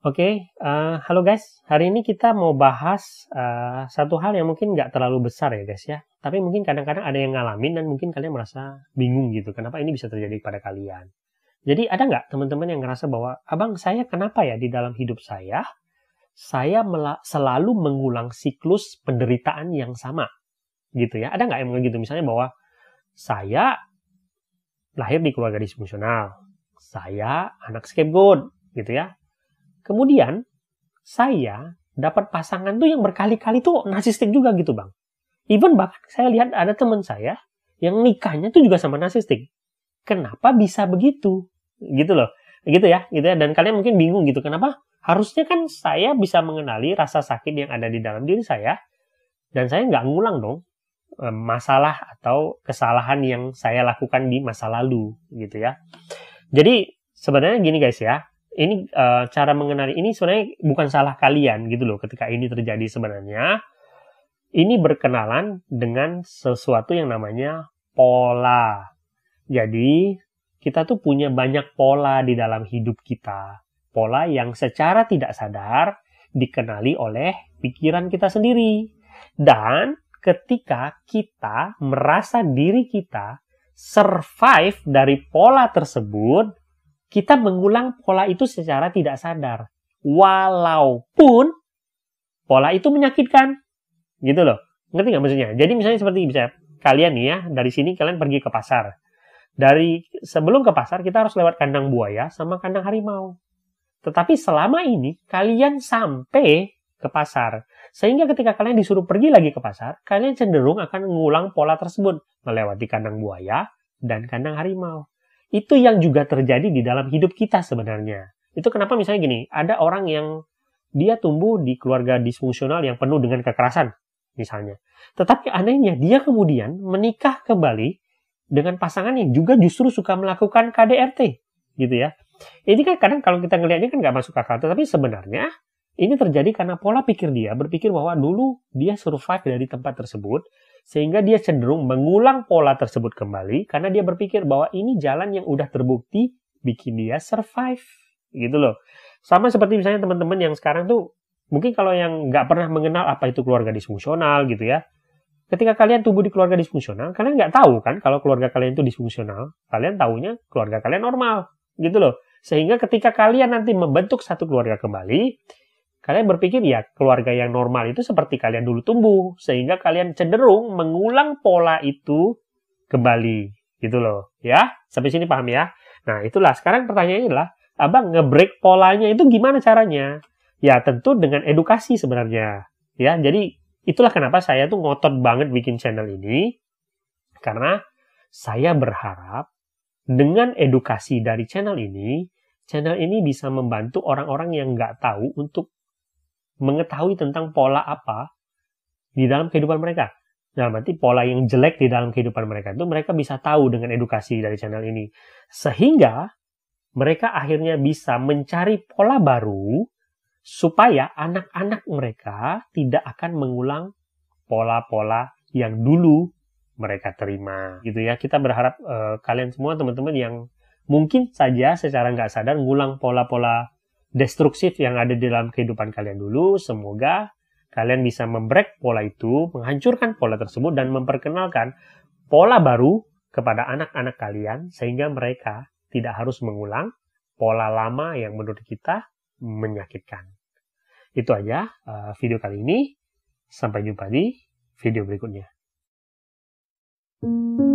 Oke, okay, uh, eh, halo guys. Hari ini kita mau bahas uh, satu hal yang mungkin nggak terlalu besar ya guys ya. Tapi mungkin kadang-kadang ada yang ngalamin dan mungkin kalian merasa bingung gitu. Kenapa ini bisa terjadi pada kalian? Jadi ada nggak teman-teman yang ngerasa bahwa abang saya kenapa ya di dalam hidup saya saya selalu mengulang siklus penderitaan yang sama gitu ya? Ada nggak yang gitu misalnya bahwa saya lahir di keluarga disfungsional, saya anak scapegoat gitu ya Kemudian saya dapat pasangan tuh yang berkali-kali tuh narsistik juga gitu bang. Even bahkan saya lihat ada teman saya yang nikahnya tuh juga sama narsistik. Kenapa bisa begitu? Gitu loh. Gitu ya, gitu ya. Dan kalian mungkin bingung gitu. Kenapa? Harusnya kan saya bisa mengenali rasa sakit yang ada di dalam diri saya. Dan saya nggak ngulang dong e, masalah atau kesalahan yang saya lakukan di masa lalu gitu ya. Jadi sebenarnya gini guys ya, ini uh, cara mengenali ini sebenarnya bukan salah kalian gitu loh ketika ini terjadi sebenarnya ini berkenalan dengan sesuatu yang namanya pola. Jadi kita tuh punya banyak pola di dalam hidup kita. Pola yang secara tidak sadar dikenali oleh pikiran kita sendiri. Dan ketika kita merasa diri kita survive dari pola tersebut, kita mengulang pola itu secara tidak sadar. Walaupun pola itu menyakitkan. Gitu loh. Ngerti nggak maksudnya? Jadi misalnya seperti bisa kalian nih ya, dari sini kalian pergi ke pasar. Dari sebelum ke pasar kita harus lewat kandang buaya sama kandang harimau. Tetapi selama ini kalian sampai ke pasar. Sehingga ketika kalian disuruh pergi lagi ke pasar, kalian cenderung akan mengulang pola tersebut melewati kandang buaya dan kandang harimau. Itu yang juga terjadi di dalam hidup kita sebenarnya. Itu kenapa misalnya gini, ada orang yang dia tumbuh di keluarga disfungsional yang penuh dengan kekerasan misalnya. Tetapi anehnya dia kemudian menikah kembali dengan pasangan yang juga justru suka melakukan KDRT gitu ya. Ini kan kadang kalau kita ngelihatnya kan nggak masuk akal, tapi sebenarnya ini terjadi karena pola pikir dia berpikir bahwa dulu dia survive dari tempat tersebut, sehingga dia cenderung mengulang pola tersebut kembali karena dia berpikir bahwa ini jalan yang udah terbukti bikin dia survive gitu loh sama seperti misalnya teman-teman yang sekarang tuh mungkin kalau yang nggak pernah mengenal apa itu keluarga disfungsional gitu ya ketika kalian tumbuh di keluarga disfungsional kalian nggak tahu kan kalau keluarga kalian itu disfungsional kalian tahunya keluarga kalian normal gitu loh sehingga ketika kalian nanti membentuk satu keluarga kembali Kalian berpikir ya keluarga yang normal itu seperti kalian dulu tumbuh, sehingga kalian cenderung mengulang pola itu kembali. Gitu loh, ya. Sampai sini paham ya? Nah, itulah sekarang pertanyaannya adalah, Abang ngebreak polanya itu gimana caranya? Ya, tentu dengan edukasi sebenarnya. Ya, jadi itulah kenapa saya tuh ngotot banget bikin channel ini karena saya berharap dengan edukasi dari channel ini, channel ini bisa membantu orang-orang yang nggak tahu untuk mengetahui tentang pola apa di dalam kehidupan mereka. Nah, berarti pola yang jelek di dalam kehidupan mereka itu mereka bisa tahu dengan edukasi dari channel ini. Sehingga mereka akhirnya bisa mencari pola baru supaya anak-anak mereka tidak akan mengulang pola-pola yang dulu mereka terima gitu ya kita berharap uh, kalian semua teman-teman yang mungkin saja secara nggak sadar ngulang pola-pola destruktif yang ada di dalam kehidupan kalian dulu. Semoga kalian bisa membreak pola itu, menghancurkan pola tersebut, dan memperkenalkan pola baru kepada anak-anak kalian sehingga mereka tidak harus mengulang pola lama yang menurut kita menyakitkan. Itu aja eh, video kali ini. Sampai jumpa di video berikutnya. thank you